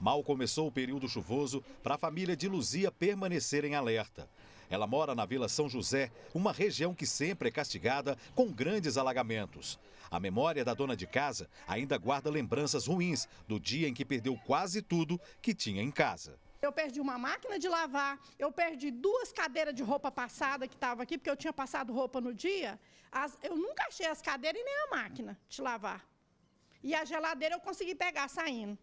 Mal começou o período chuvoso para a família de Luzia permanecer em alerta. Ela mora na Vila São José, uma região que sempre é castigada com grandes alagamentos. A memória da dona de casa ainda guarda lembranças ruins do dia em que perdeu quase tudo que tinha em casa. Eu perdi uma máquina de lavar, eu perdi duas cadeiras de roupa passada que estava aqui, porque eu tinha passado roupa no dia. As, eu nunca achei as cadeiras e nem a máquina de lavar. E a geladeira eu consegui pegar saindo.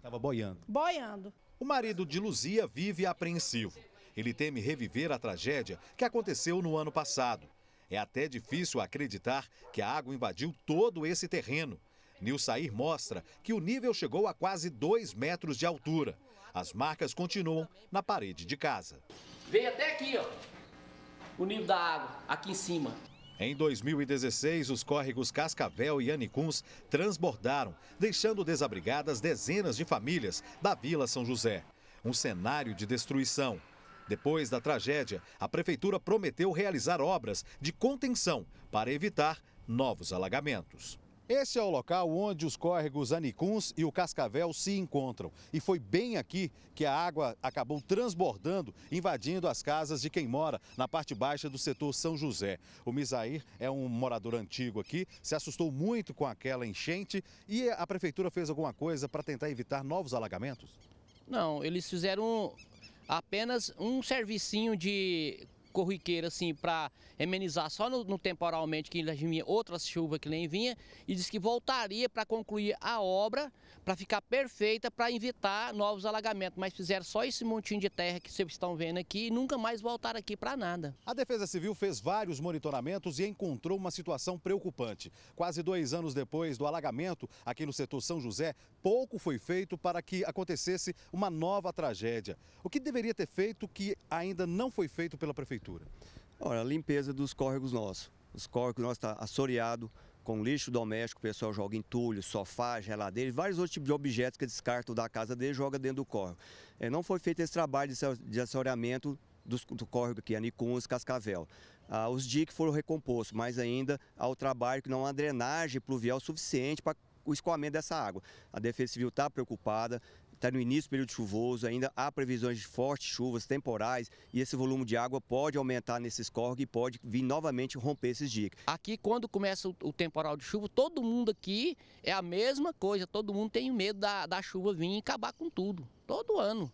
Estava boiando. Boiando. O marido de Luzia vive apreensivo. Ele teme reviver a tragédia que aconteceu no ano passado. É até difícil acreditar que a água invadiu todo esse terreno. Nilsair mostra que o nível chegou a quase 2 metros de altura. As marcas continuam na parede de casa. Veio até aqui, ó, o nível da água, aqui em cima. Em 2016, os córregos Cascavel e Anicuns transbordaram, deixando desabrigadas dezenas de famílias da Vila São José. Um cenário de destruição. Depois da tragédia, a prefeitura prometeu realizar obras de contenção para evitar novos alagamentos. Esse é o local onde os córregos Anicuns e o Cascavel se encontram. E foi bem aqui que a água acabou transbordando, invadindo as casas de quem mora na parte baixa do setor São José. O Misair é um morador antigo aqui, se assustou muito com aquela enchente e a prefeitura fez alguma coisa para tentar evitar novos alagamentos? Não, eles fizeram apenas um servicinho de corriqueira assim para amenizar só no, no, temporalmente que ainda vinha outras chuvas que nem vinha e disse que voltaria para concluir a obra para ficar perfeita para evitar novos alagamentos, mas fizeram só esse montinho de terra que vocês estão vendo aqui e nunca mais voltaram aqui para nada. A Defesa Civil fez vários monitoramentos e encontrou uma situação preocupante. Quase dois anos depois do alagamento aqui no setor São José, pouco foi feito para que acontecesse uma nova tragédia. O que deveria ter feito que ainda não foi feito pela prefeitura? prefeitura? Olha, a limpeza dos córregos nossos. Os córregos nossos estão tá assoreados com lixo doméstico, o pessoal joga entulho, sofá, geladeira e vários outros tipos de objetos que descartam da casa dele e joga dentro do córrego. É, não foi feito esse trabalho de assoreamento dos, do córrego aqui, Anicuns, Cascavel. Ah, os diques foram recompostos, mas ainda há o trabalho que não há drenagem pluvial suficiente para o escoamento dessa água. A Defesa Civil está preocupada, está no início do período chuvoso, ainda há previsões de fortes chuvas temporais e esse volume de água pode aumentar nesses córregos e pode vir novamente romper esses diques. Aqui, quando começa o temporal de chuva, todo mundo aqui é a mesma coisa, todo mundo tem medo da, da chuva vir e acabar com tudo, todo ano.